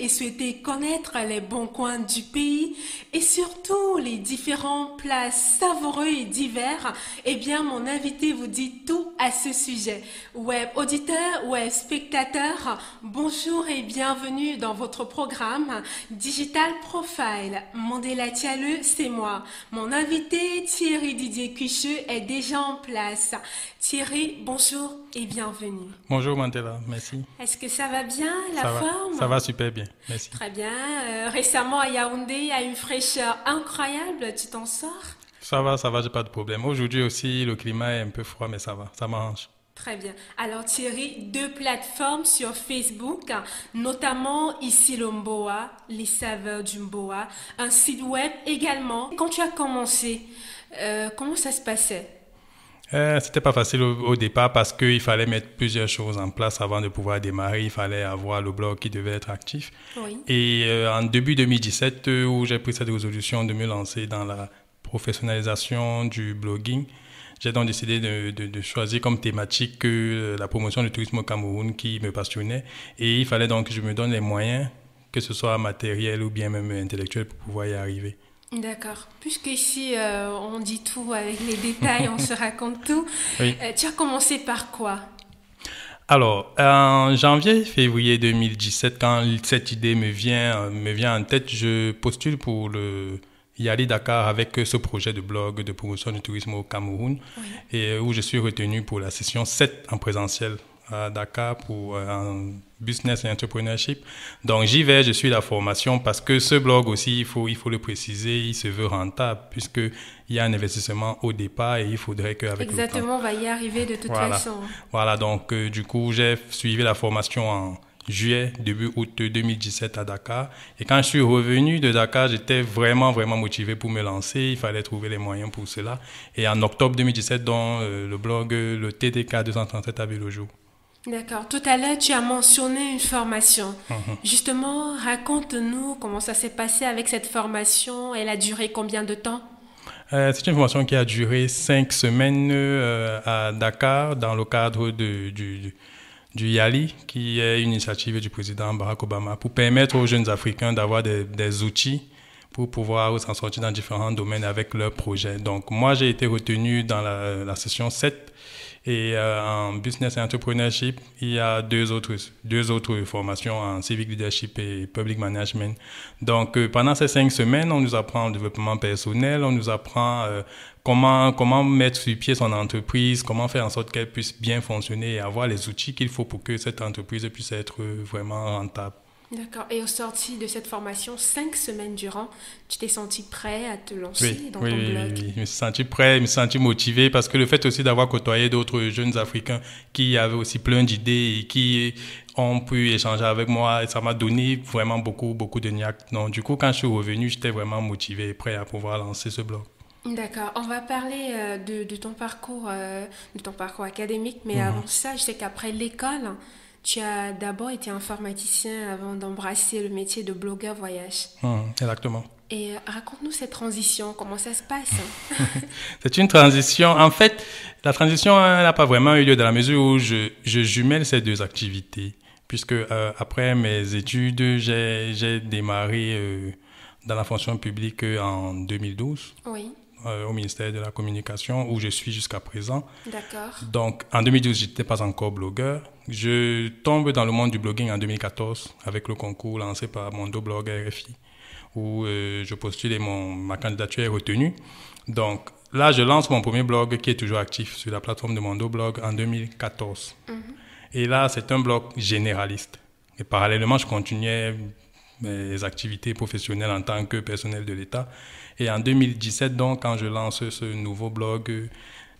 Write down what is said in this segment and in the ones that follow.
et souhaiter connaître les bons coins du pays et surtout les différents plats savoureux et divers, eh bien mon invité vous dit tout à ce sujet. Web auditeur, web spectateur, bonjour et bienvenue dans votre programme Digital Profile. Mandela Tialeu, c'est moi. Mon invité Thierry Didier Cucheux est déjà en place. Thierry, bonjour et bienvenue. Bonjour Mandela, merci. Est-ce que ça va bien, la forme Ça va super bien, merci. Très bien. Euh, récemment à Yaoundé, il y a une fraîcheur incroyable, tu t'en sors ça va, ça va, j'ai pas de problème. Aujourd'hui aussi, le climat est un peu froid, mais ça va, ça m'arrange. Très bien. Alors Thierry, deux plateformes sur Facebook, notamment ici le les saveurs du Mboa, un site web également. Quand tu as commencé, euh, comment ça se passait euh, C'était pas facile au, départ parce qu'il fallait mettre plusieurs choses en place avant de pouvoir démarrer. Il fallait avoir le blog qui devait être actif. Oui. Et euh, en début 2017, euh, où j'ai pris cette résolution de me lancer dans la professionnalisation du blogging, j'ai donc décidé de, choisir comme thématique euh, la promotion du tourisme au Cameroun qui me passionnait. Et il fallait donc que je me donne les moyens, que ce soit matériel ou bien même intellectuel, pour pouvoir y arriver. D'accord. Puisqu'ici, euh, on dit tout avec les détails, on se raconte tout. Euh, tu as commencé par quoi alors, en janvier, février 2017, quand cette idée me vient, me vient en tête, je postule pour le, y aller Dakar avec ce projet de blog de promotion du tourisme au Cameroun et où je suis retenu pour la session 7 en présentiel à Dakar pour euh, un business et entrepreneurship. Donc j'y vais, je suis la formation parce que ce blog aussi, il faut, il faut le préciser, il se veut rentable puisque il y a un investissement au départ et il faudrait qu'avec Exactement, on va y arriver de toute façon. Voilà, donc euh, du coup j'ai suivi la formation en juillet, début août 2017 à Dakar. Et quand je suis revenu de Dakar, j'étais vraiment, vraiment motivé pour me lancer. Il fallait trouver les moyens pour cela. Et en octobre 2017, dans euh, le blog euh, le TDK 237 le jour. D'accord. Tout à l'heure, tu as mentionné une formation. Mhm. Justement, raconte-nous comment ça s'est passé avec cette formation. Elle a duré combien de temps euh, c'est une formation qui a duré cinq semaines à Dakar dans le cadre du du YALI, qui est une initiative du président Barack Obama pour permettre aux jeunes Africains d'avoir des, outils pour pouvoir s'en sortir dans différents domaines avec leurs projets. Donc moi, j'ai été retenu dans la, la session 7 et euh, en business et entrepreneurship, il y a deux autres, deux autres formations en civic leadership et public management. Donc, euh, pendant ces cinq semaines, on nous apprend le développement personnel, on nous apprend euh, comment, comment mettre sur pied son entreprise, comment faire en sorte qu'elle puisse bien fonctionner et avoir les outils qu'il faut pour que cette entreprise puisse être vraiment rentable. D'accord. Et au sorti de cette formation, cinq semaines durant, tu t'es senti prêt à te lancer dans ton oui, blog Oui, je me suis senti prêt, je me suis senti motivé parce que le fait aussi d'avoir côtoyé d'autres jeunes Africains qui avaient aussi plein d'idées et qui ont pu échanger avec moi, ça m'a donné vraiment beaucoup, beaucoup de niaques. Donc, du coup, quand je suis revenu, j'étais vraiment motivé et prêt à pouvoir lancer ce blog. D'accord. On va parler euh, de, ton parcours, euh, de ton parcours académique, mais mhm. avant ça, je sais qu'après l'école, tu as d'abord été informaticien avant d'embrasser le métier de blogueur voyage. Hmm, exactement. Et euh, raconte-nous cette transition, comment ça se passe C'est une transition. En fait, la transition n'a pas vraiment eu lieu dans la mesure où je, jumelle ces deux activités. Puisque euh, après mes études, j'ai démarré euh, dans la fonction publique en 2012. Oui. Euh, au ministère de la Communication où je suis jusqu'à présent. D'accord. Donc en 2012, je n'étais pas encore blogueur. Je tombe dans le monde du blogging en 2014 avec le concours lancé par Mondo Blog RFI où euh, je postule et mon, ma candidature est retenue. Donc là, je lance mon premier blog qui est toujours actif sur la plateforme de Mondo Blog en 2014. Mhm. Et là, c'est un blog généraliste. Et parallèlement, je continuais mes activités professionnelles en tant que personnel de l'État. Et en 2017, donc, quand je lance ce nouveau blog,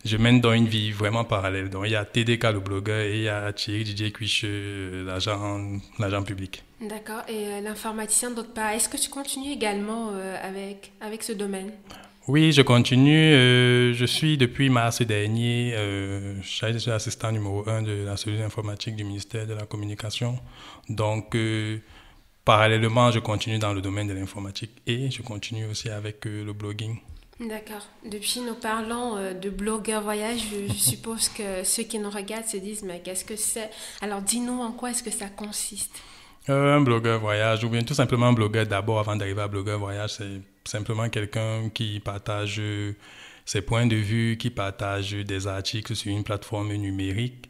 je mène dans une vie vraiment parallèle. Donc, il y a TDK, le blogueur, et il y a Thierry Didier Quiche euh, l'agent public. D'accord. Et euh, l'informaticien, d'autre part, est-ce que tu continues également euh, avec, avec ce domaine oui, je continue. je suis depuis mars dernier, euh, je suis assistant numéro 1 de la solution informatique du ministère de la Communication. Donc, parallèlement, je continue dans le domaine de l'informatique et je continue aussi avec euh, le blogging. D'accord. Depuis, nous parlons euh, de blogueur voyage. Je, suppose que ceux qui nous regardent se disent, mais qu'est-ce que c'est Alors, dis-nous en quoi est-ce que ça consiste euh, Un blogueur voyage, ou bien tout simplement un blogueur d'abord avant d'arriver à blogueur voyage, c'est simplement quelqu'un qui partage ses points de vue, qui partage des articles sur une plateforme numérique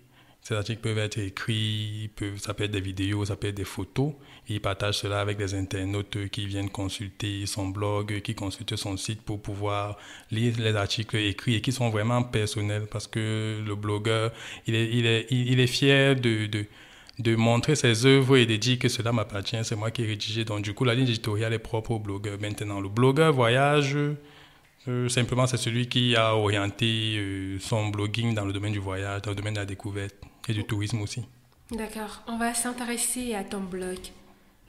ces articles peuvent être écrits, ça peut être des vidéos, ça peut être des photos. Et il partage cela avec des internautes qui viennent consulter son blog, qui consultent son site pour pouvoir lire les articles écrits et qui sont vraiment personnels parce que le blogueur, il est, il est, il est fier de, de, montrer ses œuvres et de dire que cela m'appartient, c'est moi qui ai rédigé. Donc du coup, la ligne éditoriale est propre au blogueur. Maintenant, le blogueur voyage... Euh, simplement, c'est celui qui a orienté euh, son blogging dans le domaine du voyage, dans le domaine de la découverte et du tourisme aussi. D'accord. On va s'intéresser à ton blog.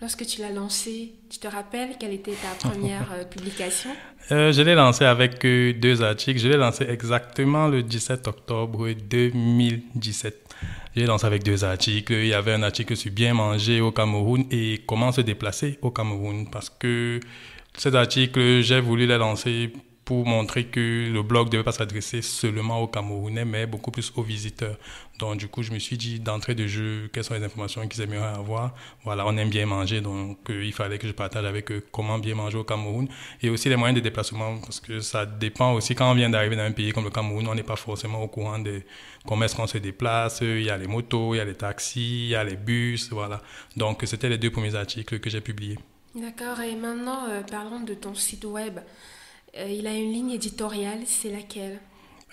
Lorsque tu l'as lancé, tu te rappelles quelle était ta première euh, publication euh, Je l'ai lancé avec euh, deux articles. Je l'ai lancé exactement le 17 octobre 2017. J'ai lancé avec deux articles. Il y avait un article sur bien manger au Cameroun et comment se déplacer au Cameroun parce que cet article, j'ai voulu les lancer pour montrer que le blog ne devait pas s'adresser seulement aux Camerounais, mais beaucoup plus aux visiteurs. Donc, du coup, je me suis dit d'entrée de jeu, quelles sont les informations qu'ils aimeraient avoir. Voilà, on aime bien manger, donc euh, il fallait que je partage avec eux comment bien manger au Cameroun et aussi les moyens de déplacement, parce que ça dépend aussi. Quand on vient d'arriver dans un pays comme le Cameroun, on n'est pas forcément au courant de comment est-ce qu'on se déplace. Il y a les motos, il y a les taxis, il y a les bus, voilà. Donc, c'était les deux premiers articles que j'ai publiés. D'accord, et maintenant, euh, parlons de ton site web. Euh, il a une ligne éditoriale, c'est laquelle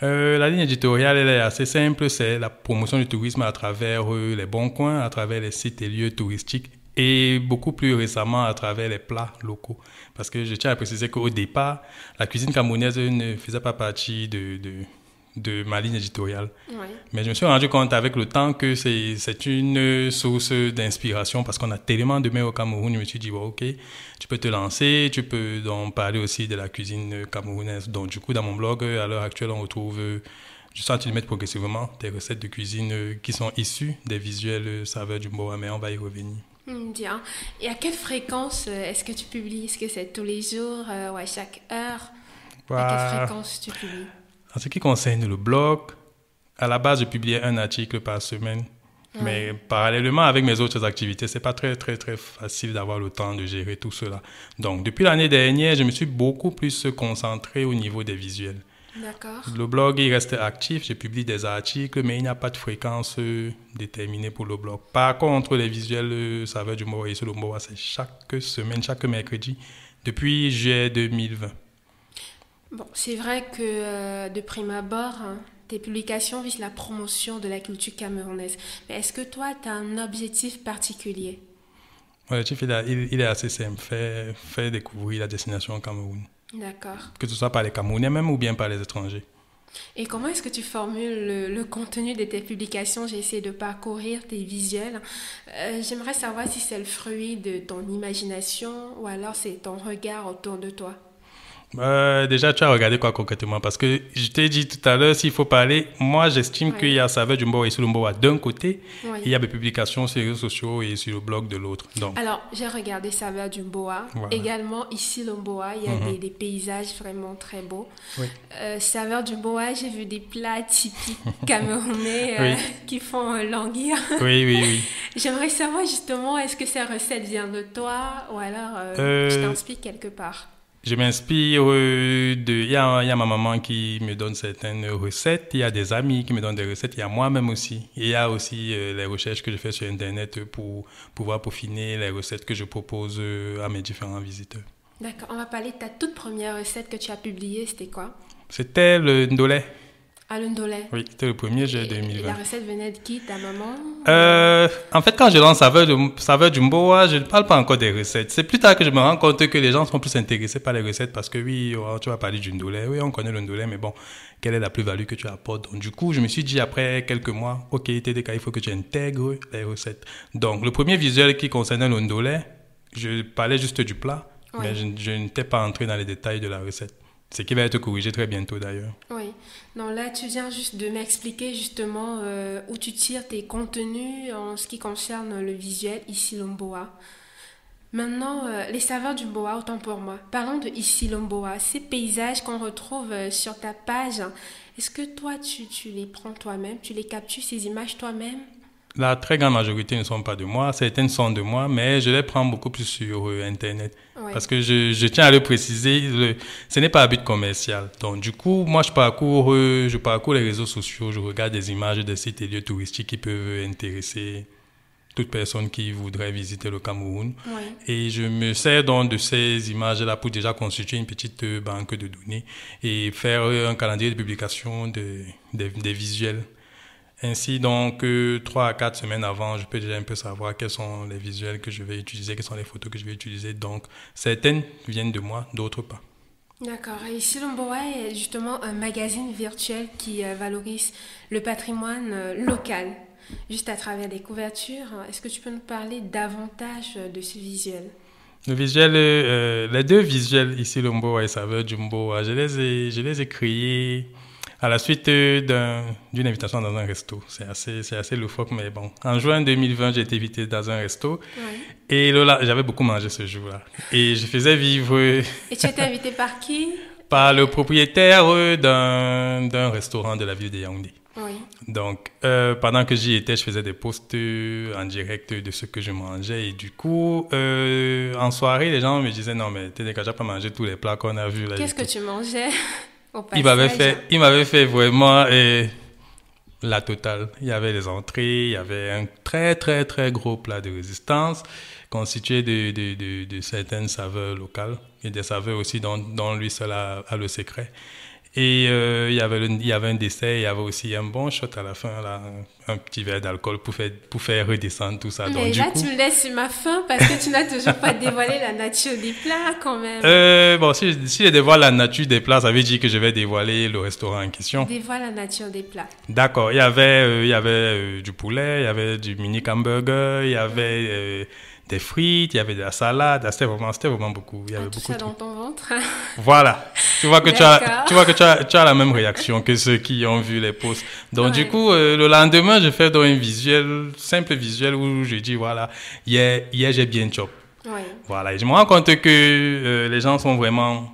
euh, la ligne éditoriale, elle est assez simple, c'est la promotion du tourisme à travers euh, les bons coins, à travers les sites et lieux touristiques et beaucoup plus récemment à travers les plats locaux. Parce que je tiens à préciser qu'au départ, la cuisine camerounaise ne faisait pas partie de de ma ligne éditoriale. Mais je me suis rendu compte avec le temps que c'est une source d'inspiration parce qu'on a tellement de mets au Cameroun. Je me suis dit, ok, tu peux te lancer, tu peux donc parler aussi de la cuisine camerounaise. Donc, du coup, dans mon blog, à l'heure actuelle, on retrouve je sens tu mets progressivement des recettes de cuisine qui sont issues des visuels saveurs du Moa, mais on va y revenir. Hmm, bien. Et à quelle fréquence euh, est-ce que tu publies Est-ce que c'est tous les jours euh, ou à chaque heure À quelle bah, fréquence tu publies en ce qui concerne le blog, à la base, je publiais un article par semaine. Mais parallèlement avec mes autres activités, c'est pas très, très, très facile d'avoir le temps de gérer tout cela. Donc, depuis l'année dernière, je me suis beaucoup plus concentré au niveau des visuels. D'accord. Le blog, il reste actif. Je publie des articles, mais il n'y a pas de fréquence euh, déterminée pour le blog. Par contre, les visuels, euh, ça va du mot et sur le mot, c'est chaque semaine, chaque mercredi, depuis juillet 2020 c'est vrai que euh, de prime abord, hein, tes publications visent la promotion de la culture camerounaise. Mais est-ce que toi, tu as un objectif particulier Mon objectif, il, il, est assez simple faire, découvrir la destination au Cameroun. D'accord. Que ce soit par les Camerounais même ou bien par les étrangers. Et comment est-ce que tu formules le, contenu de tes publications J'ai essayé de parcourir tes visuels. Euh, j'aimerais savoir si c'est le fruit de ton imagination ou alors c'est ton regard autour de toi. Euh, déjà, tu as regardé quoi concrètement Parce que je t'ai dit tout à l'heure, s'il faut parler, moi j'estime qu'il y a du Bois et Sulumboa d'un côté, et il y a des publications sur les réseaux sociaux et sur le blog de l'autre. Donc. Alors, j'ai regardé Saveur du Bois. Également, ici, Lumboa, il y a mhm. des, paysages vraiment très beaux. Oui. du euh, du j'ai vu des plats typiques camerounais euh, qui font languir. oui, oui, oui. J'aimerais savoir justement, est-ce que cette recette vient de toi ou alors je t'inspires quelque part je m'inspire euh, de. Il y, a ma maman qui me donne certaines recettes, il y a des amis qui me donnent des recettes, il y a moi-même aussi. il y a aussi euh, les recherches que je fais sur Internet pour pouvoir peaufiner les recettes que je propose euh, à mes différents visiteurs. D'accord, on va parler de ta toute première recette que tu as publiée, c'était quoi C'était le ndolé. À Oui, c'était le premier juillet 2020. La recette venait de qui, ta maman euh, En fait, quand je lance Saveur, de, saveur du Mboa, je ne parle pas encore des recettes. C'est plus tard que je me rends compte que les gens sont plus intéressés par les recettes parce que oui, oh, tu vas parler d'une oui, on connaît le mais bon, quelle est la plus-value que tu apportes Donc, du coup, je me suis dit après quelques mois, ok, TDK, il faut que tu intègres les recettes. Donc, le premier visuel qui concernait le je parlais juste du plat, mais je, je n'étais pas entré dans les détails de la recette. C'est qui va te corriger très bientôt d'ailleurs. Oui. Non, là, tu viens juste de m'expliquer justement euh, où tu tires tes contenus en ce qui concerne le visuel ici Lomboa. Maintenant, euh, les saveurs du boa, autant pour moi. Parlons de ici Lomboa, ces paysages qu'on retrouve euh, sur ta page. Est-ce que toi, tu les prends toi-même Tu les captures, ces images toi-même la très grande majorité ne sont pas de moi, certaines sont de moi, mais je les prends beaucoup plus sur euh, Internet. Parce que je, tiens à le préciser, ce n'est pas à but commercial. Donc du coup, moi je parcours, euh, je parcours les réseaux sociaux, je regarde des images des sites et lieux touristiques qui peuvent intéresser toute personne qui voudrait visiter le Cameroun. Et je me sers donc de ces images-là pour déjà constituer une petite euh, banque de données et faire un calendrier de publication de, des visuels ainsi, donc, euh, trois à quatre semaines avant, je peux déjà un peu savoir quels sont les visuels que je vais utiliser, quelles sont les photos que je vais utiliser. Donc, certaines viennent de moi, d'autres pas. D'accord. Et Silomboa est justement un magazine virtuel qui euh, valorise le patrimoine euh, local, juste à travers des couvertures. Est-ce que tu peux nous parler davantage de ce visuel le visuel, les deux visuels ici, Lomboa et Saveur Jumbo, je les je les ai créés à la suite euh, d'une invitation dans un resto. C'est assez, assez loufoque, mais bon. En juin 2020, j'ai été invité dans un resto. Et là, j'avais beaucoup mangé ce jour-là. Et je faisais vivre. Et tu étais invité par qui Par le propriétaire d'un, restaurant de la ville de Yaoundé. Oui. Donc, euh, pendant que j'y étais, je faisais des posts euh, en direct de ce que je mangeais. Et du coup, en soirée, les gens me disaient Non, mais t'es déjà pas mangé tous les plats qu'on a vus là. Qu'est-ce que tu mangeais il m'avait fait, il m'avait fait vraiment et la totale. Il y avait les entrées, il y avait un très très très gros plat de résistance constitué de, de, certaines saveurs locales et des saveurs aussi dont, lui seul a le secret. Et euh, il, y avait il y avait un dessert, il y avait aussi un bon shot à la fin, là, un petit verre d'alcool pour faire, pour faire redescendre tout ça. Mais Donc, là, du coup... tu me laisses ma faim parce que tu n'as toujours pas dévoilé la nature des plats quand même. Euh, bon, si, je dévoile la nature des plats, ça veut dire que je vais dévoiler le restaurant en question. Dévoile la nature des plats. D'accord. Il y avait, euh, il y avait du poulet, il y avait du mini hamburger, il y avait des frites, il y avait de la salade. C'était vraiment, beaucoup. Il y avait ah, beaucoup ça dans ton ventre. voilà. Tu vois que tu as, tu vois que tu as, tu as, la même réaction que ceux qui ont vu les posts. Donc du coup, euh, le lendemain, je fais donc un visuel, simple visuel où je dis voilà, hier, hier j'ai bien chop. Voilà. Et je me rends compte que euh, les gens sont vraiment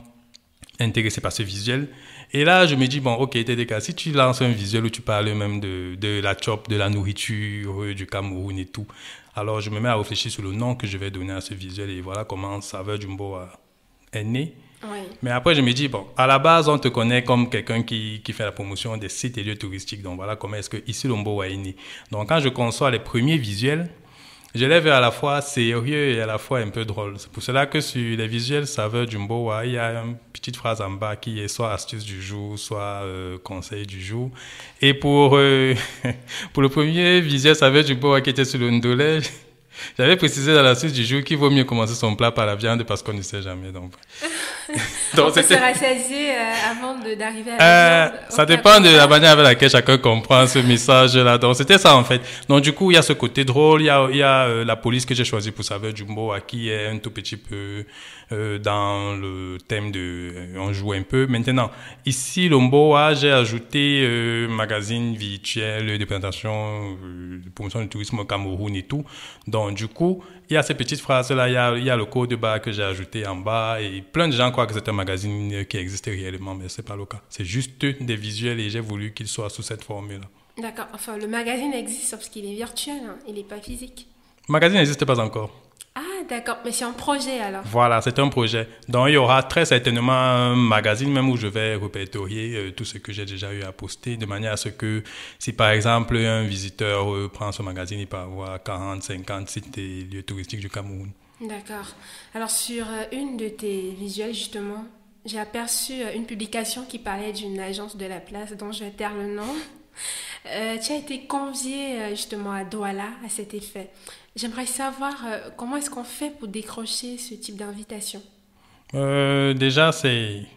intéressés par ce visuel. Et là, je me dis, bon, ok, TDK, si tu lances un visuel où tu parles même de, de la chop, de la nourriture euh, du Cameroun et tout, alors je me mets à réfléchir sur le nom que je vais donner à ce visuel et voilà comment Saveur Jumbo euh, est né. Mais après, je me dis, bon, à la base, on te connaît comme quelqu'un qui, qui, fait la promotion des sites et lieux touristiques. Donc voilà comment est-ce que ici est né. Donc quand je conçois les premiers visuels, l'ai vu à la fois sérieux et à la fois un peu drôle. C'est pour cela que sur les visuels saveurs Jumbo, il y a une petite phrase en bas qui est soit astuce du jour, soit euh, conseil du jour. Et pour, euh, pour le premier visuel saveur Jumbo qui était sur le Ndolé, j'avais précisé dans la suite du jour qu'il vaut mieux commencer son plat par la viande parce qu'on ne sait jamais. Donc, donc on se rassasier euh, avant d'arriver à la euh, viande, Ça dépend de la manière avec laquelle chacun comprend ce message-là. Donc, c'était ça en fait. Donc, du coup, il y a ce côté drôle, il y a, euh, la police que j'ai choisie pour savoir du à qui est un tout petit peu dans le thème de... on joue un peu. Maintenant, ici, le Mboa, j'ai ajouté magazine virtuel de présentation, de promotion du tourisme au Cameroun et tout. Donc, du coup, il y a ces petites phrases-là, il y a, le code bas que j'ai ajouté en bas, et plein de gens croient que c'est un magazine qui existait réellement, mais ce n'est pas le cas. C'est juste des visuels et j'ai voulu qu'ils soient sous cette formule D'accord, enfin, le magazine existe, sauf qu'il est virtuel, hein. il n'est pas physique. Le magazine n'existe pas encore. Ah, d'accord, mais c'est un projet alors. Voilà, c'est un projet. Donc, il y aura très certainement un magazine même où je vais répertorier euh, tout ce que j'ai déjà eu à poster, de manière à ce que si par exemple un visiteur euh, prend ce magazine, il peut avoir 40, 50 sites et lieux touristiques du Cameroun. D'accord. Alors, sur euh, une de tes visuels, justement, j'ai aperçu une publication qui parlait d'une agence de la place dont je vais le nom. tu as été convié justement à Douala à cet effet. J'aimerais savoir euh, comment est-ce qu'on fait pour décrocher ce type d'invitation euh, Déjà, c'est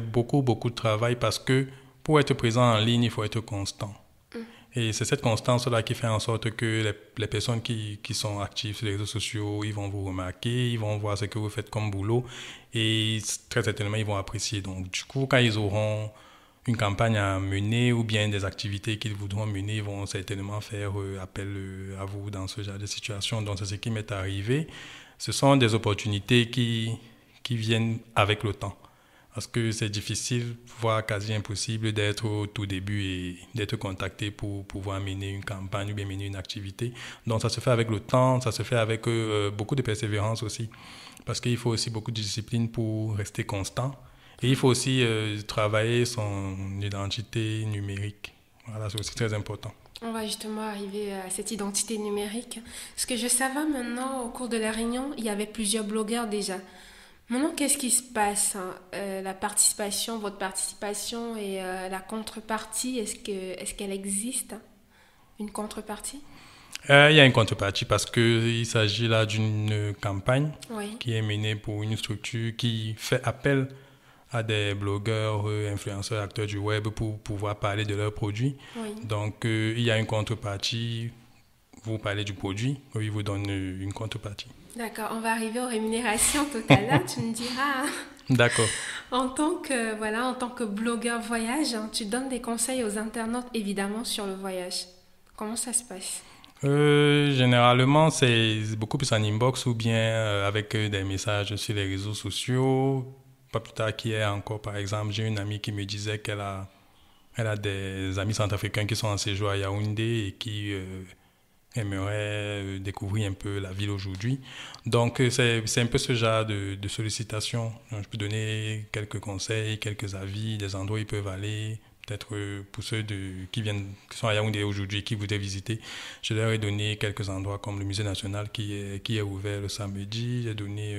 beaucoup, beaucoup de travail parce que pour être présent en ligne, il faut être constant. Mm. Et c'est cette constance-là qui fait en sorte que les, les personnes qui, qui, sont actives sur les réseaux sociaux, ils vont vous remarquer, ils vont voir ce que vous faites comme boulot et très certainement, ils vont apprécier. Donc, du coup, quand ils auront une campagne à mener ou bien des activités qu'ils voudront mener, vont certainement faire euh, appel euh, à vous dans ce genre de situation. Donc, c'est ce qui m'est arrivé. Ce sont des opportunités qui, qui viennent avec le temps. Parce que c'est difficile, voire quasi impossible d'être au tout début et d'être contacté pour pouvoir mener une campagne ou bien mener une activité. Donc ça se fait avec le temps, ça se fait avec euh, beaucoup de persévérance aussi. Parce qu'il faut aussi beaucoup de discipline pour rester constant et il faut aussi euh, travailler son identité numérique. Voilà, c'est aussi très important. On va justement arriver à cette identité numérique. Ce que je savais maintenant, au cours de la réunion, il y avait plusieurs blogueurs déjà. Maintenant, qu'est-ce qui se passe hein? euh, La participation, votre participation et euh, la contrepartie, est-ce qu'elle est qu'elle existe Une contrepartie Il y a une contrepartie parce qu'il s'agit là d'une campagne qui est menée pour une structure qui fait appel à des blogueurs, euh, influenceurs, acteurs du web pour pouvoir parler de leurs produits. Donc, euh, il y a une contrepartie. Vous parlez du produit, oui, vous donnez euh, une contrepartie. D'accord, on va arriver aux rémunérations totales. l'heure, tu me diras. Hein. D'accord. En tant que voilà, en tant que blogueur voyage, hein, tu donnes des conseils aux internautes évidemment sur le voyage. Comment ça se passe généralement, c'est beaucoup plus en inbox ou bien avec des messages sur les réseaux sociaux, pas plus tard qu'hier encore, par exemple, j'ai une amie qui me disait qu'elle a, elle a des amis centrafricains qui sont en séjour à Yaoundé et qui euh, aimeraient euh, découvrir un peu la ville aujourd'hui. Donc, euh, c'est un peu ce genre de, de sollicitation. Je peux donner quelques conseils, quelques avis, des endroits où ils peuvent aller, peut-être pour ceux de, qui viennent, qui sont à Yaoundé aujourd'hui, qui voudraient visiter, je leur ai donné quelques endroits comme le musée national qui est, qui est ouvert le samedi. J'ai donné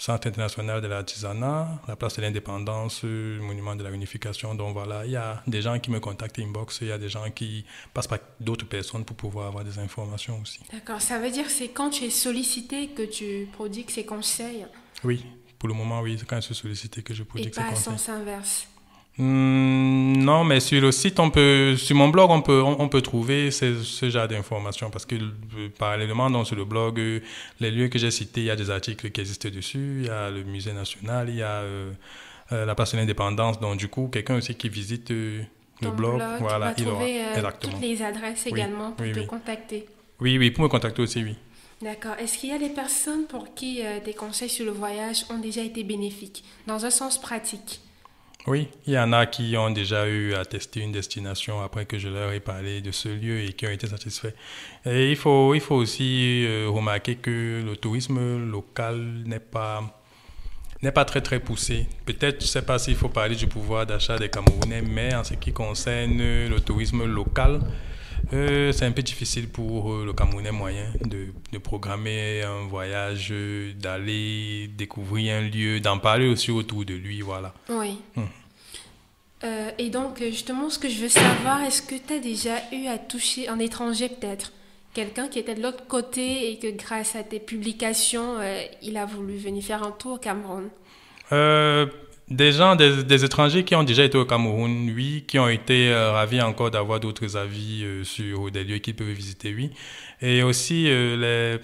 Centre international de l'artisanat, la place de l'indépendance, le monument de la unification. Donc voilà, il y a des gens qui me contactent inbox, il y a des gens qui passent par d'autres personnes pour pouvoir avoir des informations aussi. D'accord, ça veut dire que c'est quand tu es sollicité que tu prodigues ces conseils Oui, pour le moment, oui, c'est quand je suis sollicité que je prodigue ces conseils. Et pas à sens inverse Hmm, non, mais sur le site, on peut, sur mon blog, on peut, on, peut trouver ce, genre d'informations parce que euh, parallèlement, donc, sur le blog, euh, les lieux que j'ai cités, il y a des articles qui existent dessus. Il y a le musée national, il y a euh, la place de Donc, du coup, quelqu'un aussi qui visite le blog, voilà, il aura exactement. toutes les adresses également pour te contacter. Oui, oui, pour me contacter aussi, oui. D'accord. Est-ce qu'il y a des personnes pour qui des conseils sur le voyage ont déjà été bénéfiques, dans un sens pratique? Oui, il y en a qui ont déjà eu à tester une destination après que je leur ai parlé de ce lieu et qui ont été satisfaits. Et il faut, il faut aussi euh, remarquer que le tourisme local n'est pas n'est pas très très poussé. Peut-être, je ne sais pas s'il faut parler du pouvoir d'achat des Camerounais, mais en ce qui concerne le tourisme local, euh, c'est un peu difficile pour euh, le Camerounais moyen de, programmer un voyage, d'aller découvrir un lieu, d'en parler aussi autour de lui, voilà. Oui. Hum. Euh, et donc, justement, ce que je veux savoir, est-ce que tu as déjà eu à toucher un étranger peut-être Quelqu'un qui était de l'autre côté et que grâce à tes publications, il a voulu venir faire un tour au Cameroun des gens, des, étrangers qui ont déjà été au Cameroun, oui, qui ont été euh, ravis encore d'avoir d'autres avis euh, sur des lieux qu'ils peuvent visiter, oui. Et aussi, euh,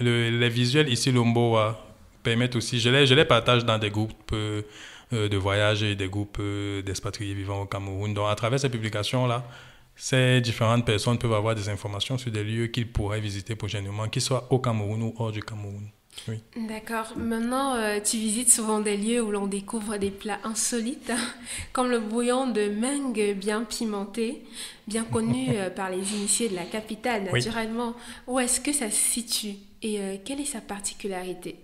les, visuels ici, Lomboa, permettent aussi, je les, je les partage dans des groupes de voyage et des groupes d'expatriés vivant au Cameroun. Donc, à travers ces publications-là, ces différentes personnes peuvent avoir des informations sur des lieux qu'ils pourraient visiter prochainement, qu'ils soient au Cameroun ou hors du Cameroun. D'accord. Maintenant, euh, tu visites souvent des lieux où l'on découvre des plats insolites, hein, comme le bouillon de mangue bien pimenté, bien connu euh, par les initiés de la capitale, naturellement. Où est-ce que ça se situe et euh, quelle est sa particularité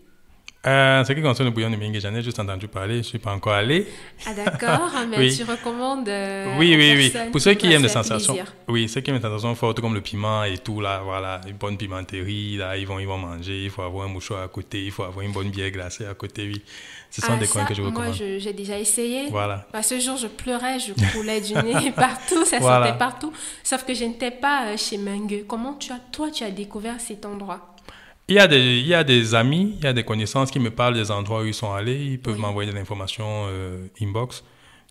euh, ce qui concerne le bouillon de Mingue, j'ai juste entendu parler, je ne suis pas encore allé. Ah d'accord, mais tu recommandes euh, Oui, oui, oui. Pour ceux qui aiment les sensations. Oui, ceux qui aiment les sensations fortes comme le piment et tout, là, voilà, une bonne pimenterie, là, ils vont, ils vont manger, il faut avoir un mouchoir à côté, il faut avoir une bonne bière glacée à côté, oui. Ce sont ah, des coins que je recommande. Moi, j'ai déjà essayé. Voilà. Bah, ce jour, je pleurais, je coulais du nez partout, ça sortait partout. Sauf que je n'étais pas euh, chez Mingue. Comment tu as, toi, tu as découvert cet endroit il y, a des, il y a des amis, il y a des connaissances qui me parlent des endroits où ils sont allés. Ils peuvent m'envoyer des informations euh, inbox.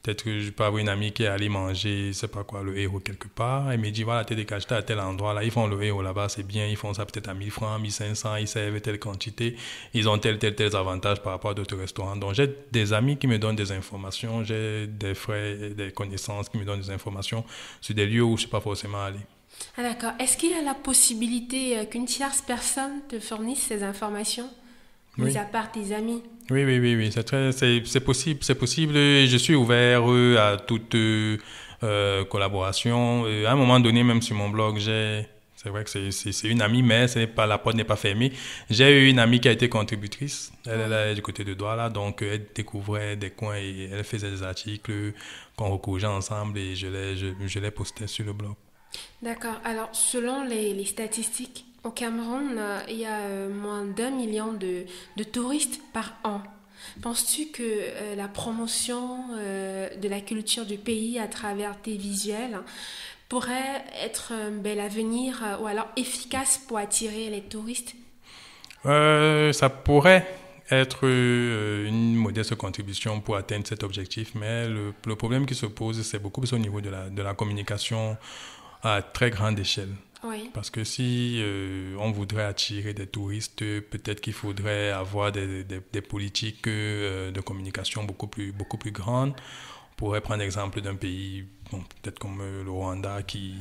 Peut-être que je peux avoir une amie qui est allée manger, je sais pas quoi, le héros quelque part. Elle me dit, voilà, es décaché à tel endroit, là, ils font le héros là-bas, c'est bien, ils font ça peut-être à 1000 francs, 1500, ils servent telle quantité, ils ont tel, tel, tel avantage par rapport à d'autres restaurants. Donc, j'ai des amis qui me donnent des informations, j'ai des frères, des connaissances qui me donnent des informations sur des lieux où je suis pas forcément allé. Ah d'accord. Est-ce qu'il y a la possibilité euh, qu'une tierce personne te fournisse ces informations, mis à part tes amis Oui, oui, oui, oui. C'est possible, c'est possible. Je suis ouvert euh, à toute euh, collaboration. À un moment donné, même sur mon blog, j'ai c'est vrai que c'est une amie, mais pas, la porte n'est pas fermée. J'ai eu une amie qui a été contributrice. Elle, est du côté de Douala, donc elle découvrait des coins et elle faisait des articles qu'on recouvrait ensemble et je je, je les postais sur le blog. D'accord. Alors, selon les, statistiques, au Cameroun, euh, il y a euh, moins d'un million de, touristes par an. Penses-tu que euh, la promotion de la culture du pays à travers tes visuels pourrait être un bel avenir ou alors efficace pour attirer les touristes Ça pourrait être une modeste contribution pour atteindre cet objectif, mais le, problème qui se pose, c'est beaucoup plus au niveau de la, de la communication à très grande échelle. Oui. Parce que si euh, on voudrait attirer des touristes, peut-être qu'il faudrait avoir des, politiques euh, de communication beaucoup plus, beaucoup plus grandes. On pourrait prendre l'exemple d'un pays, peut-être comme euh, le Rwanda, qui,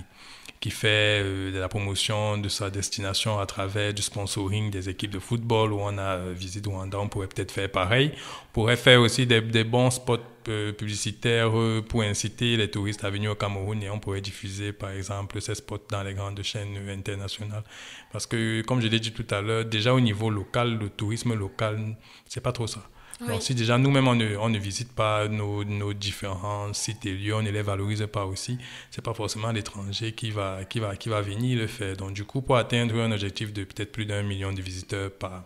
qui fait euh, de la promotion de sa destination à travers du sponsoring des équipes de football où on a euh, visité visite Rwanda, on pourrait peut-être faire pareil. On pourrait faire aussi des, des bons spots euh, publicitaires pour inciter les touristes à venir au Cameroun et on pourrait diffuser par exemple ces spots dans les grandes chaînes internationales. Parce que comme je l'ai dit tout à l'heure, déjà au niveau local, le tourisme local, c'est pas trop ça. Donc si déjà nous-mêmes, on ne, visite pas nos, nos, différents sites et lieux, on ne les valorise pas aussi, c'est pas forcément l'étranger qui va, qui, va, qui va venir le faire. Donc, du coup, pour atteindre un objectif de peut-être plus d'un million de visiteurs par,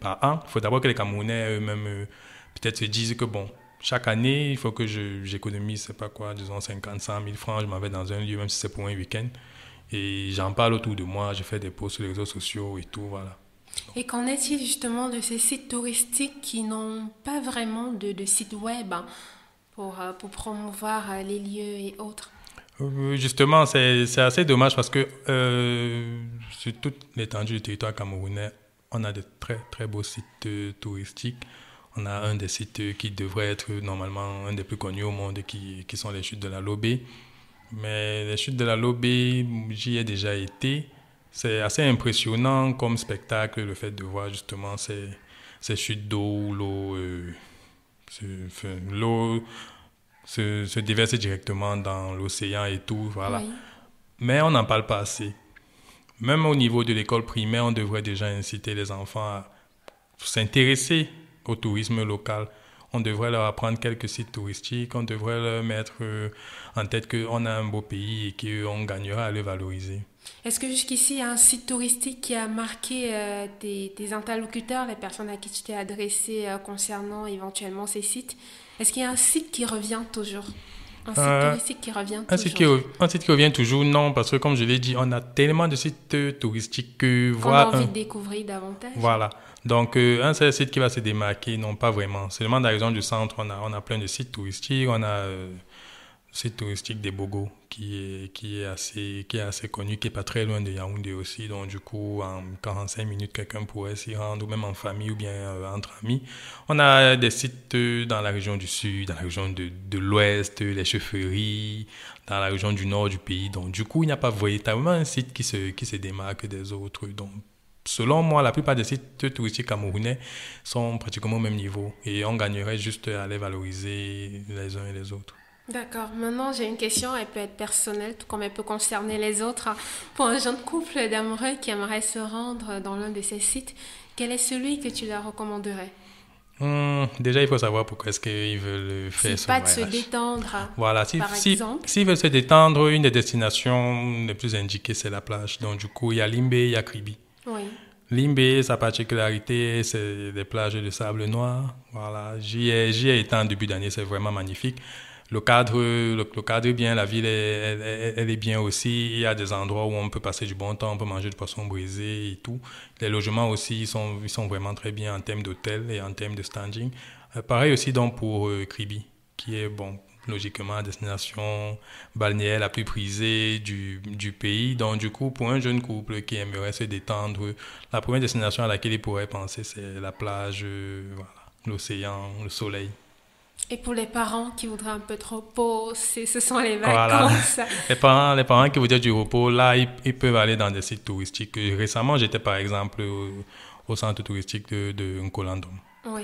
par an, il faut d'abord que les Camerounais eux-mêmes euh, peut-être se disent que, bon, chaque année, il faut que j'économise, je sais pas quoi, disons 50, 100 000 francs, je m'en vais dans un lieu, même si c'est pour un week-end. Et j'en parle autour de moi, je fais des posts sur les réseaux sociaux et tout, voilà. Et qu'en est-il justement de ces sites touristiques qui n'ont pas vraiment de, site web hein, pour, euh, pour, promouvoir euh, les lieux et autres euh, Justement, c'est assez dommage parce que sur toute l'étendue du territoire camerounais, on a de très très beaux sites touristiques. On a un des sites qui devrait être normalement un des plus connus au monde qui, qui sont les chutes de la Lobé. Mais les chutes de la Lobé, j'y ai déjà été c'est assez impressionnant comme spectacle le fait de voir justement ces, ces chutes d'eau, l'eau euh, l'eau se, se, déverser directement dans l'océan et tout, voilà. Mais on n'en parle pas assez. Même au niveau de l'école primaire, on devrait déjà inciter les enfants à s'intéresser au tourisme local. On devrait leur apprendre quelques sites touristiques, on devrait leur mettre euh, en tête qu'on a un beau pays et qu'on gagnera à le valoriser. Est-ce que jusqu'ici, il y a un site touristique qui a marqué euh, tes, interlocuteurs, les personnes à qui tu t'es adressé euh, concernant éventuellement ces sites Est-ce qu'il y a un site qui revient toujours un site euh, touristique qui revient toujours. Un site qui, revient toujours, non, parce que comme je l'ai dit, on a tellement de sites touristiques que voilà. On a envie de découvrir davantage. Voilà. Donc, un seul site qui va se démarquer, non, pas vraiment. Seulement dans la région du centre, on a, on a plein de sites touristiques, on a, site touristique des Bogo qui est, qui est assez qui est assez connu, qui est pas très loin de Yaoundé aussi. Donc du coup, en 45 minutes, quelqu'un pourrait s'y rendre, ou même en famille, ou bien euh, entre amis. On a des sites dans la région du sud, dans la région de, de l'ouest, les chefferies, dans la région du nord du pays. Donc du coup, il n'y a pas véritablement un site qui se, qui se démarque des autres. Donc selon moi, la plupart des sites touristiques camerounais sont pratiquement au même niveau et on gagnerait juste à les valoriser les uns et les autres. D'accord. Maintenant, j'ai une question. Elle peut être personnelle, tout comme elle peut concerner les autres. Hein. Pour un jeune couple d'amoureux qui aimerait se rendre dans l'un de ces sites, quel est celui que tu leur recommanderais hmm, déjà, il faut savoir pourquoi est-ce qu'ils veulent faire ça. pas de se détendre. Hein, voilà, si, par S'ils veulent se détendre, une des destinations les plus indiquées, c'est la plage. Donc, du coup, il y a Limbe, il y a Kribi. Oui. Limbe, sa particularité, c'est des plages de sable noir. Voilà, j'y ai, j'y ai été en début d'année, c'est vraiment magnifique le cadre, le, cadre est bien, la ville est, elle, est bien aussi. Il y a des endroits où on peut passer du bon temps, on peut manger du poisson brisé et tout. Les logements aussi, ils sont, ils sont vraiment très bien en termes d'hôtel et en termes de standing. Euh, pareil aussi donc pour euh, Kribi, qui est bon, logiquement destination balnéaire la plus prisée du, du, pays. Donc, du coup, pour un jeune couple qui aimerait se détendre, la première destination à laquelle il pourrait penser, c'est la plage, euh, l'océan, le soleil. Et pour les parents qui voudraient un peu de repos, ce sont les vacances. Les, parents, les parents qui voudraient du repos, là, ils, peuvent aller dans des sites touristiques. Récemment, j'étais par exemple au, centre touristique de, de Nkolandom. Oui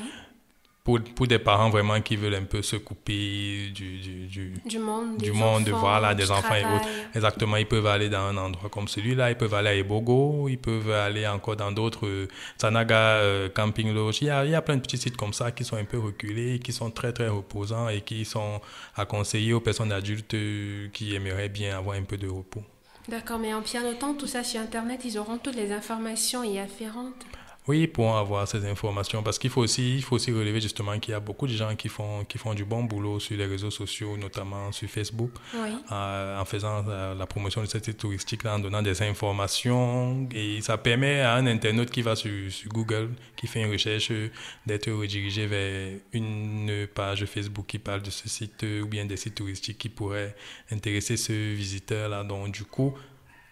pour, pour des parents vraiment qui veulent un peu se couper du, du, du, monde, du des monde enfants, voilà, des enfants et autres. Exactement, ils peuvent aller dans un endroit comme celui-là, ils peuvent aller à Ebogo, ils peuvent aller encore dans d'autres, euh, Sanaga euh, Camping Lodge. Il y, a, il y, a, plein de petits sites comme ça qui sont un peu reculés, qui sont très très reposants et qui sont à conseiller aux personnes adultes euh, qui aimeraient bien avoir un peu de repos. D'accord, mais en pianotant tout ça sur Internet, ils auront toutes les informations y afférentes. Oui, pour avoir ces informations, parce qu'il faut aussi, il faut relever justement qu'il y a beaucoup de gens qui font, qui font du bon boulot sur les réseaux sociaux, notamment sur Facebook, euh, en faisant euh, la promotion de cette site touristique, en donnant des informations. Et ça permet à un internaute qui va sur, sur Google, qui fait une recherche, d'être redirigé vers une page Facebook qui parle de ce site euh, ou bien des sites touristiques qui pourraient intéresser ce visiteur-là. Donc, du coup,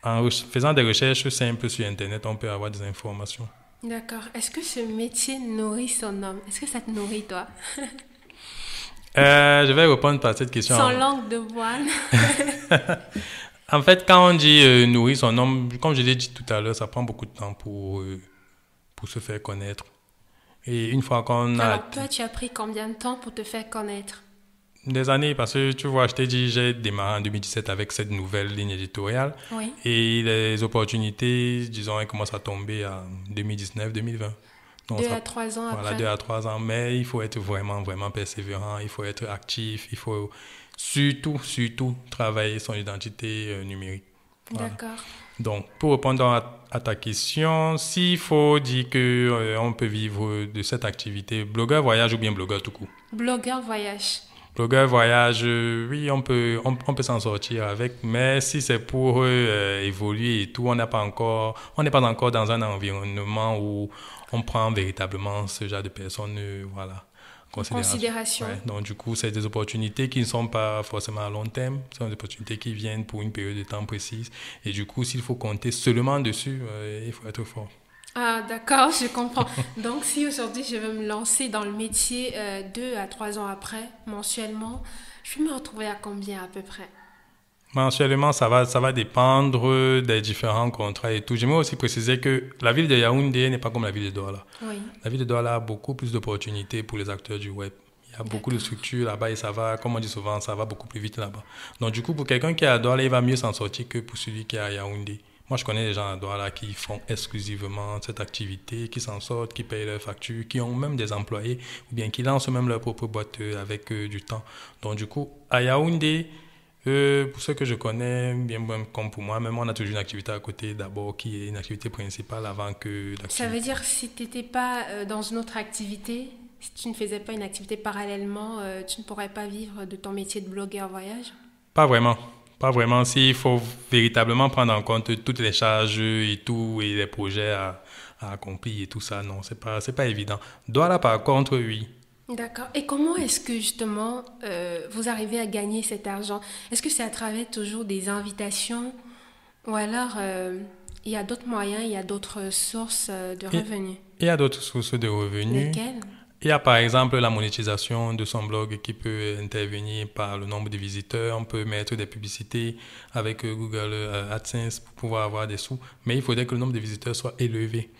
en faisant des recherches simples sur Internet, on peut avoir des informations. D'accord. Est-ce que ce métier nourrit son homme Est-ce que ça te nourrit, toi euh, Je vais répondre par cette question. Sans langue de voile. en fait, quand on dit euh, nourrit nourrir son homme, comme je l'ai dit tout à l'heure, ça prend beaucoup de temps pour, euh, pour se faire connaître. Et une fois qu'on a. Alors, toi, tu as pris combien de temps pour te faire connaître des années parce que tu vois, je t'ai dit, j'ai démarré en 2017 avec cette nouvelle ligne éditoriale oui. et les opportunités, disons, elles commencent à tomber en 2019-2020. Donc, deux à trois ans Voilà, deux à trois ans. Mais il faut être vraiment, vraiment persévérant, il faut être actif, il faut surtout, surtout travailler son identité euh, numérique. D'accord. Donc, pour répondre à, ta question, s'il faut dire que euh, on peut vivre de cette activité, blogueur voyage ou bien blogueur tout court Blogueur voyage. Blogueur voyage, euh, oui, on peut, on, peut s'en sortir avec, mais si c'est pour euh, évoluer et tout, on n'est pas encore, on n'est pas encore dans un environnement où on prend véritablement ce genre de personnes, euh, voilà. Considération. Donc, du coup, c'est des opportunités qui ne sont pas forcément à long terme. c'est sont des opportunités qui viennent pour une période de temps précise. Et du coup, s'il faut compter seulement dessus, il faut être fort. Ah, d'accord, je comprends. Donc, si aujourd'hui je veux me lancer dans le métier euh, deux à trois ans après, mensuellement, je vais me retrouver à combien à peu près Mensuellement, ça va, ça va dépendre des différents contrats et tout. J'aimerais aussi préciser que la ville de Yaoundé n'est pas comme la ville de Douala. La ville de Douala a beaucoup plus d'opportunités pour les acteurs du web. Il y a beaucoup de structures là-bas et ça va, comme on dit souvent, ça va beaucoup plus vite là-bas. Donc, du coup, pour quelqu'un qui est à Douala, il va mieux s'en sortir que pour celui qui est à Yaoundé. Moi, je connais des gens à Douala qui font exclusivement cette activité, qui s'en sortent, qui payent leurs factures, qui ont même des employés, ou bien qui lancent même leur propre boîte euh, avec euh, du temps. Donc, du coup, à Yaoundé, euh, pour ceux que je connais, bien comme pour moi, même on a toujours une activité à côté d'abord qui est une activité principale avant que Ça veut dire si tu n'étais pas dans une autre activité, si tu ne faisais pas une activité parallèlement, tu ne pourrais pas vivre de ton métier de blogueur voyage Pas vraiment. Pas vraiment. S'il faut véritablement prendre en compte toutes les charges et tout, et les projets à, accomplir et tout ça, non, c'est pas, c'est pas évident. Douala, par contre, oui. D'accord. Et comment est-ce que justement euh, vous arrivez à gagner cet argent Est-ce que c'est à travers toujours des invitations ou alors euh, il y a d'autres moyens, il y a d'autres sources euh, de revenus Il y a d'autres sources de revenus. Lesquelles il y a par exemple la monétisation de son blog qui peut intervenir par le nombre de visiteurs. On peut mettre des publicités avec euh, Google euh, AdSense pour pouvoir avoir des sous, mais il faudrait que le nombre de visiteurs soit élevé.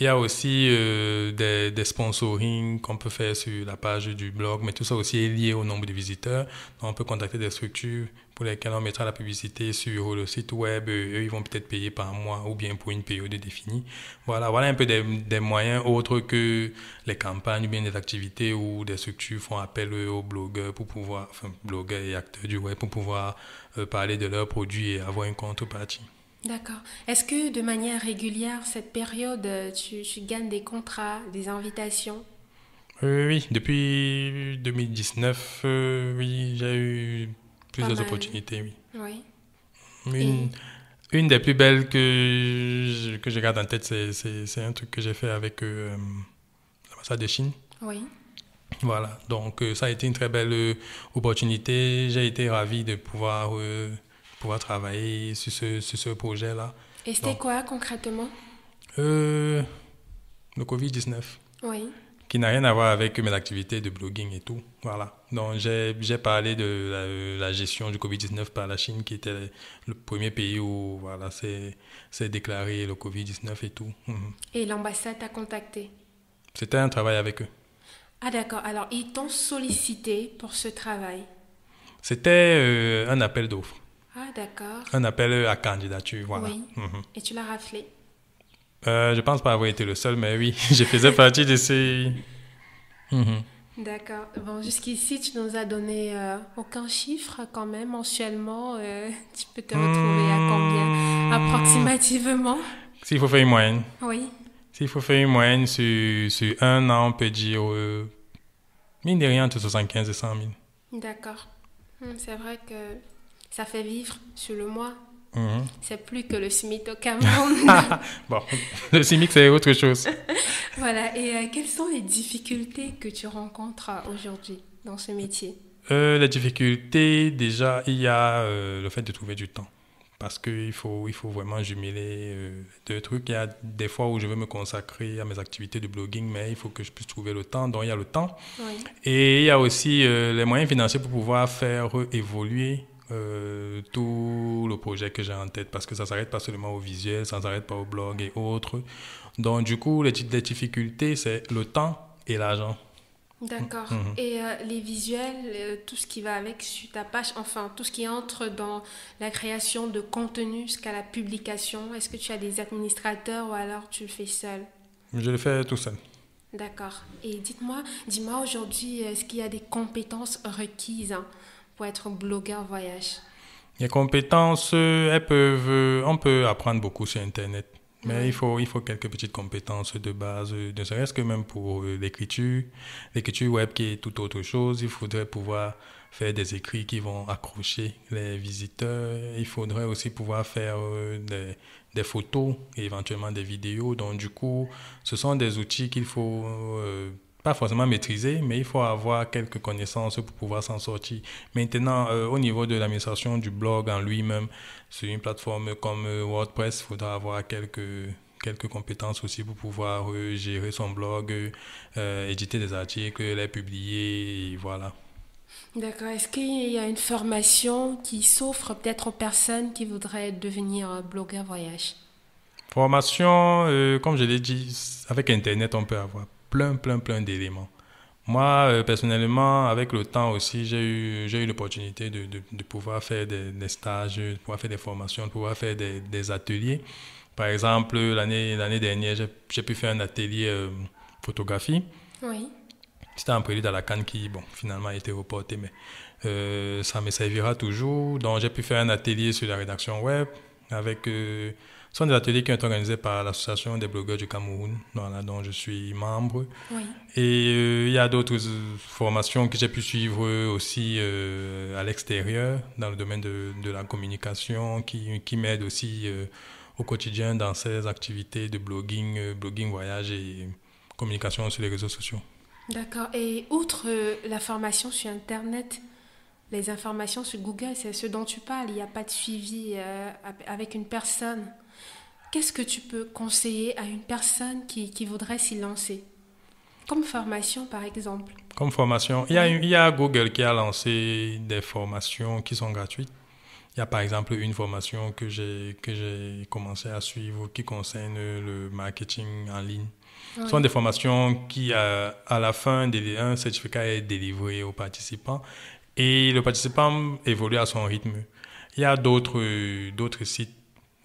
Il y a aussi euh, des, des sponsoring qu'on peut faire sur la page du blog, mais tout ça aussi est lié au nombre de visiteurs. on peut contacter des structures pour lesquelles on mettra la publicité sur euh, le site web. Euh, eux, ils vont peut-être payer par mois ou bien pour une période définie. Voilà, voilà un peu des, des moyens autres que les campagnes ou bien des activités où des structures font appel aux blogueurs pour pouvoir, enfin blogueurs et acteurs du web pour pouvoir parler de leurs produits et avoir une contrepartie. D'accord. Est-ce que de manière régulière, cette période, euh, tu, gagnes des contrats, des invitations euh, oui, depuis 2019, euh, oui, j'ai eu plusieurs opportunités, oui. Une, des plus belles que je, que je garde en tête, c'est un truc que j'ai fait avec l'ambassade de Chine. Oui. Voilà, donc ça a été une très belle opportunité. J'ai été ravi de pouvoir pouvoir travailler sur ce, ce projet-là. Et c'était quoi concrètement euh, Le Covid-19. Oui. Qui n'a rien à voir avec mes activités de blogging et tout. Voilà. Donc, j'ai parlé de la, gestion du Covid-19 par la Chine, qui était le, premier pays où voilà, c'est déclaré le Covid-19 et tout. Mhm. Et l'ambassade t'a contacté C'était un travail avec eux. Ah, d'accord. Alors, ils t'ont sollicité pour ce travail C'était euh, un appel d'offres. Ah, d'accord. Un appel à candidature, voilà. Oui. Mhm. Et tu l'as raflé euh, Je pense pas avoir été le seul, mais oui, je faisais partie de ces. Mhm. D'accord. Bon, jusqu'ici, tu nous as donné euh, aucun chiffre quand même. Mensuellement, euh, tu peux te retrouver à combien hmm. Approximativement S'il faut faire une moyenne. Oui. S'il faut faire une moyenne sur, sur, un an, on peut dire, mine de rien, entre 75 et 100 000. D'accord. Hmm, c'est vrai que ça fait vivre sur le mois. Mhm. C'est plus que le SMIC au Cameroun. bon, le SMIC, c'est autre chose. voilà, et euh, quelles sont les difficultés que tu rencontres euh, aujourd'hui dans ce métier euh, La difficulté, déjà, il y a euh, le fait de trouver du temps. Parce qu'il faut, il faut vraiment jumeler deux trucs. Il y a des fois où je veux me consacrer à mes activités de blogging, mais il faut que je puisse trouver le temps. Donc, il y a le temps. Oui. Et il y a aussi les moyens financiers pour pouvoir faire évoluer euh, tout le projet que j'ai en tête parce que ça s'arrête pas seulement au visuel, ça s'arrête pas au blog et autres. Donc du coup, les, difficultés, c'est le temps et l'argent. D'accord. Mhm. Et euh, les visuels, euh, tout ce qui va avec sur ta page, enfin tout ce qui entre dans la création de contenu jusqu'à la publication, est-ce que tu as des administrateurs ou alors tu le fais seul Je le fais tout seul. D'accord. Et dites-moi, dis-moi aujourd'hui, est-ce qu'il y a des compétences requises hein? pour être blogueur voyage Les compétences, elles peuvent, on peut apprendre beaucoup sur Internet. Mais il, faut, il faut quelques petites compétences de base, ne serait-ce que même pour euh, l'écriture. L'écriture web qui est tout autre chose, il faudrait pouvoir faire des écrits qui vont accrocher les visiteurs. Il faudrait aussi pouvoir faire euh, des, des photos et éventuellement des vidéos. Donc du coup, ce sont des outils qu'il faut... Euh, pas forcément maîtriser, mais il faut avoir quelques connaissances pour pouvoir s'en sortir. Maintenant, euh, au niveau de l'administration du blog en lui-même, sur une plateforme comme euh, WordPress, il faudra avoir quelques quelques compétences aussi pour pouvoir euh, gérer son blog, éditer des articles, les publier, voilà. D'accord. Est-ce qu'il y a une formation qui s'offre peut-être aux personnes qui voudraient devenir blogueur voyage Formation, comme je l'ai dit, avec Internet, on peut avoir plein, plein, plein d'éléments. Moi, euh, personnellement, avec le temps aussi, j'ai eu, j'ai eu l'opportunité de, de, pouvoir faire des, stages, de pouvoir faire des formations, de pouvoir faire des, des ateliers. Par exemple, l'année, l'année dernière, j'ai, pu faire un atelier euh, photographie. Oui. C'était un prélude à la canne qui, bon, finalement a été reporté, mais euh, ça me servira toujours. Donc, j'ai pu faire un atelier sur la rédaction web avec... Ce sont des ateliers qui sont organisés par l'Association des blogueurs du Cameroun, dont je suis membre. Et euh, il y a d'autres euh, formations que j'ai pu suivre aussi euh, à l'extérieur, dans le domaine de, de la communication, qui, qui m'aident aussi au quotidien dans ces activités de blogging, blogging voyage et communication sur les réseaux sociaux. D'accord. Et outre la formation sur Internet, les informations sur Google, c'est ce dont tu parles. Il n'y a pas de suivi avec une personne. Qu'est-ce que tu peux conseiller à une personne qui, qui voudrait s'y lancer Comme formation, par exemple. Comme formation. Il y, a, Google qui a lancé des formations qui sont gratuites. Il y a par exemple une formation que j'ai, que j'ai commencé à suivre qui concerne le marketing en ligne. Ce sont des formations qui, à, euh, à la fin, un certificat est délivré aux participants et le participant évolue à son rythme. Il y a d'autres, d'autres sites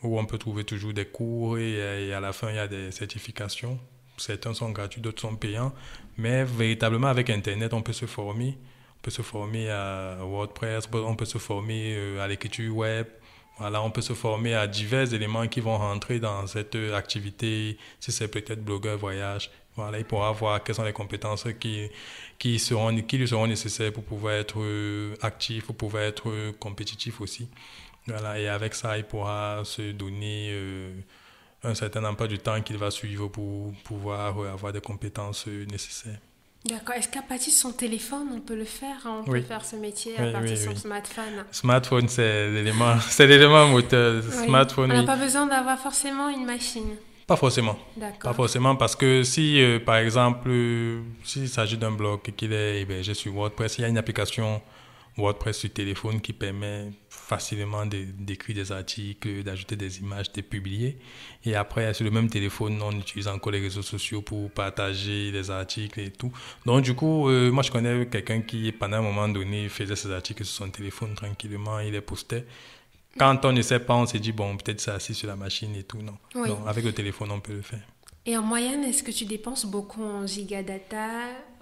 où on peut trouver toujours des cours et, à la fin, il y a des certifications. Certains sont gratuits, d'autres sont payants. Mais véritablement, avec Internet, on peut se former. On peut se former à WordPress, on peut se former euh, à l'écriture web. Voilà, on peut se former à divers éléments qui vont rentrer dans cette euh, activité, si c'est peut-être blogueur voyage. Voilà, il pourra voir quelles sont les compétences qui, qui, seront, qui lui seront nécessaires pour pouvoir être euh, actif, pour pouvoir être compétitif aussi et avec ça, il pourra se donner euh, un certain emploi du temps qu'il va suivre pour pouvoir euh, avoir des compétences euh, nécessaires. D'accord. Est-ce qu'à partir de son téléphone, on peut le faire hein? On peut faire ce métier à partir de son smartphone Smartphone, c'est l'élément, c'est l'élément moteur. Smartphone, on n'a pas besoin d'avoir forcément une machine. Pas forcément. D'accord. Pas forcément, parce que si, par exemple, s'il s'agit d'un blog qu'il est je suis WordPress, il y a une application WordPress sur téléphone qui permet facilement d'écrire des articles, d'ajouter des images, de publier. Et après, sur le même téléphone, on utilise encore les réseaux sociaux pour partager les articles et tout. Donc, du coup, euh, moi, je connais quelqu'un qui, pendant un moment donné, faisait ses articles sur son téléphone tranquillement, il les postait. Quand on ne sait pas, on se dit, bon, peut-être c'est assis sur la machine et tout, non. Donc, avec le téléphone, on peut le faire. Et en moyenne, est-ce que tu dépenses beaucoup en gigadata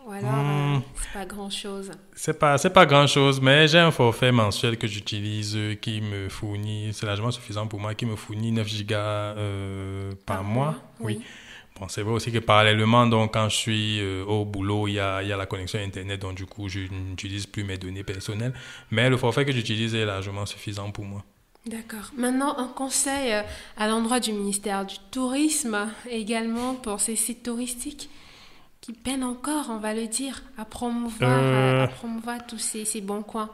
voilà, euh, hmm. c'est pas grand chose. C'est pas, c'est pas grand chose, mais j'ai un forfait mensuel que j'utilise euh, qui me fournit, c'est largement suffisant pour moi, qui me fournit 9 gigas euh, par, mois. oui. Bon, c'est vrai aussi que parallèlement, donc, quand je suis au boulot, il y a, y a, la connexion Internet, donc du coup, je n'utilise plus mes données personnelles. Mais le forfait que j'utilise est largement suffisant pour moi. D'accord. Maintenant, un conseil à l'endroit du ministère du Tourisme également pour ces sites touristiques qui peinent encore, on va le dire, à promouvoir, à, euh. promouvoir tous ces, ces, bons coins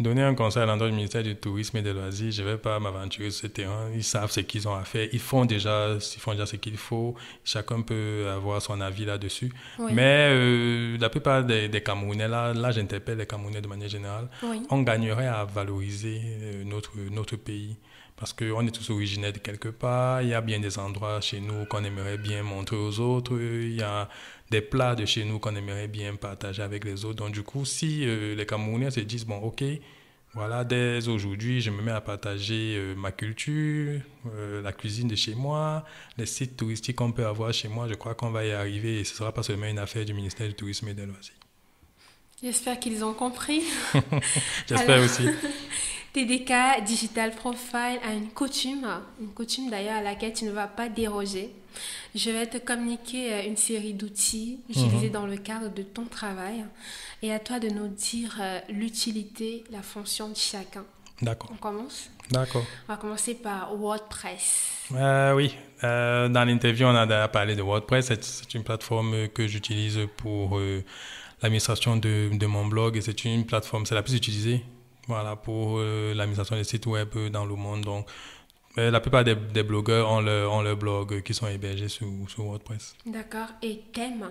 Donner un conseil à l'endroit du ministère du Tourisme et des Loisirs, je ne vais pas m'aventurer sur ce terrain. Ils savent ce qu'ils ont à faire. Ils font déjà, font déjà ce qu'il faut. Chacun peut avoir son avis là-dessus. Mais euh, la plupart des, des, Camerounais, là, là j'interpelle les Camerounais de manière générale, on gagnerait à valoriser euh, notre, notre pays parce qu'on est tous originaires de quelque part, il y a bien des endroits chez nous qu'on aimerait bien montrer aux autres, il y a des plats de chez nous qu'on aimerait bien partager avec les autres. Donc du coup, si euh, les Camerounais se disent, bon, ok, voilà, dès aujourd'hui, je me mets à partager euh, ma culture, euh, la cuisine de chez moi, les sites touristiques qu'on peut avoir chez moi, je crois qu'on va y arriver et ce ne sera pas seulement une affaire du ministère du Tourisme et de Loisirs. J'espère qu'ils ont compris. J'espère aussi. TDK Digital Profile a une coutume, une coutume d'ailleurs à laquelle tu ne vas pas déroger. Je vais te communiquer euh, une série d'outils mhm. utilisés dans le cadre de ton travail et à toi de nous dire euh, l'utilité, la fonction de chacun. D'accord. On commence D'accord. On va commencer par WordPress. Euh, oui, dans l'interview, on a parlé de WordPress. C'est une plateforme que j'utilise pour l'administration de, de, mon blog et c'est une plateforme, c'est la plus utilisée. Voilà, pour l'administration des sites web dans le monde. Donc, la plupart des, blogueurs ont le, ont blog qui sont hébergés sur, WordPress. D'accord. Et thème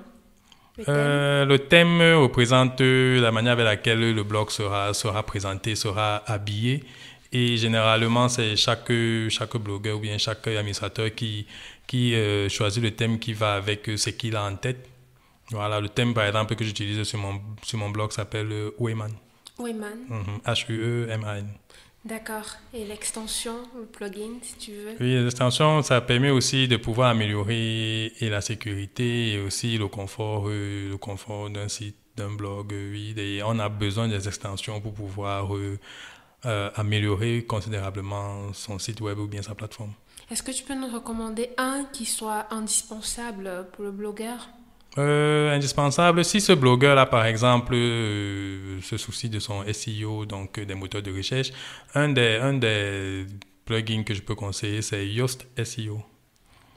le, thème euh, représente euh, la manière avec laquelle le blog sera, sera présenté, sera habillé. Et généralement, c'est chaque, chaque blogueur ou bien chaque administrateur qui, qui euh, choisit le thème qui va avec ce qu'il a en tête. Voilà, le thème par exemple que j'utilise sur mon, sur mon blog s'appelle Wayman. Wayman. H-U-E-M-A-N. Mhm. D'accord. Et l'extension, le plugin, si tu veux Oui, l'extension, ça permet aussi de pouvoir améliorer et la sécurité et aussi le confort, euh, le confort d'un site, d'un blog. Euh, oui, et on a besoin des extensions pour pouvoir euh, améliorer considérablement son site web ou bien sa plateforme. Est-ce que tu peux nous recommander un qui soit indispensable pour le blogueur euh, indispensable. Si ce blogueur-là, par exemple, euh, se soucie de son SEO, donc euh, des moteurs de recherche, un des, un des plugins que je peux conseiller, c'est Yoast SEO.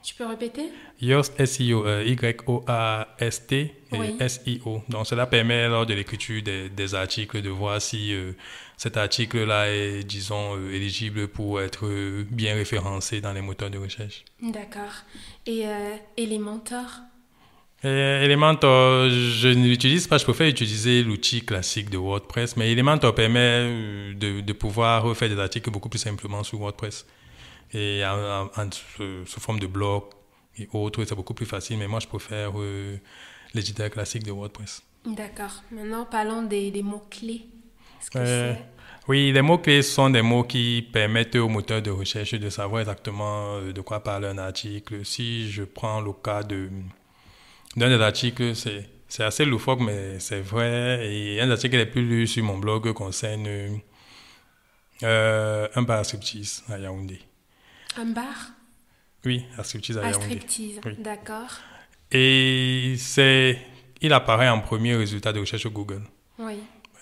Tu peux répéter Yoast SEO, euh, Y-O-A-S-T S-I-O. E donc, cela permet, lors de l'écriture des, articles, de voir si cet article-là est, disons, éligible pour être bien référencé dans les moteurs de recherche. D'accord. Et, et les mentors euh, Elementor, je ne l'utilise pas. Je préfère utiliser l'outil classique de WordPress, mais Elementor permet euh, de, pouvoir refaire des articles beaucoup plus simplement sur WordPress et en, sous forme de blog et autres. C'est beaucoup plus facile, mais moi, je préfère euh, l'éditeur classique de WordPress. D'accord. Maintenant, parlons des, mots-clés. oui, les mots-clés sont des mots qui permettent au moteur de recherche de savoir exactement de quoi parle un article. Si je prends le cas de d'un des articles, c'est assez loufoque, mais c'est vrai. Et un des articles les plus lus sur mon blog concerne euh, un bar à striptease à Yaoundé. Un bar Oui, à striptease à, Yaoundé. d'accord. Et c'est, il apparaît en premier résultat de recherche Google. Oui.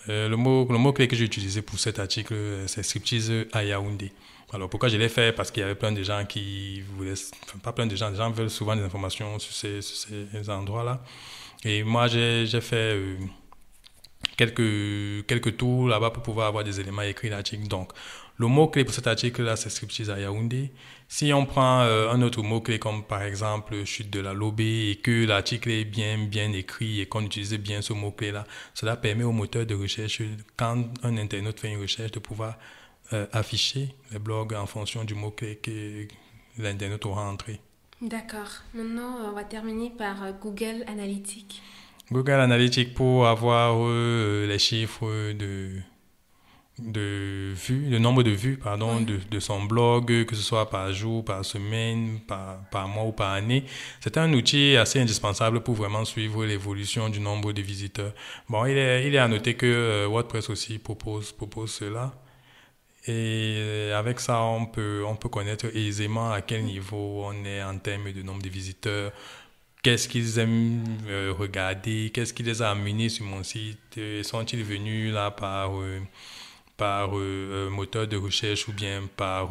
Euh, le mot, le mot clé que j'ai utilisé pour cet article, euh, c'est striptease à Yaoundé. Alors pourquoi je l'ai fait Parce qu'il y avait plein de gens qui voulaient, enfin, pas plein de gens, les gens veulent souvent des informations sur ces, ces endroits-là. Et moi, j'ai fait euh, quelques, quelques tours là-bas pour pouvoir avoir des éléments écrits dans l'article. Donc, le mot-clé pour cet article-là, c'est Scriptures à Yaoundé. Si on prend euh, un autre mot-clé, comme par exemple chute de la lobby, et que l'article est bien, bien écrit et qu'on utilise bien ce mot-clé-là, cela permet au moteur de recherche, quand un internaute fait une recherche, de pouvoir euh, afficher les blogs en fonction du mot-clé que l'internaute aura entré. D'accord. Maintenant, euh, on va terminer par euh, Google Analytics. Google Analytics pour avoir les chiffres de, de vues, le nombre de vues pardon, de, de, son blog, que ce soit par jour, par semaine, par, par mois ou par année. C'est un outil assez indispensable pour vraiment suivre l'évolution du nombre de visiteurs. Bon, il est, il est à noter que WordPress aussi propose, propose cela. Et euh, avec ça, on peut, on peut connaître aisément à quel niveau on est en termes de nombre de visiteurs, qu'est-ce qu'ils aiment euh, regarder, qu'est-ce qui les a amenés sur mon site, euh, sont-ils venus là par, par moteur de recherche ou bien par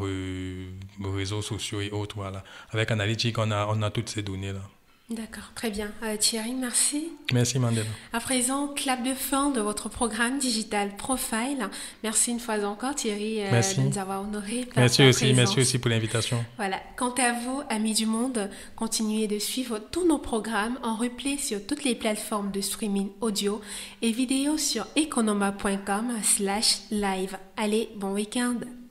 réseaux sociaux et autres. Voilà. Avec Analytics, on a, on a toutes ces données-là. D'accord, très bien. Euh, Thierry, merci. Merci Mandela. À présent, clap de fin de votre programme digital Profile. Merci une fois encore Thierry euh, de nous avoir honorés. merci aussi, merci aussi pour l'invitation. Voilà. Quant à vous, amis du monde, continuez de suivre tous nos programmes en replay sur toutes les plateformes de streaming audio et vidéo sur economa.com/live. Allez, bon week-end.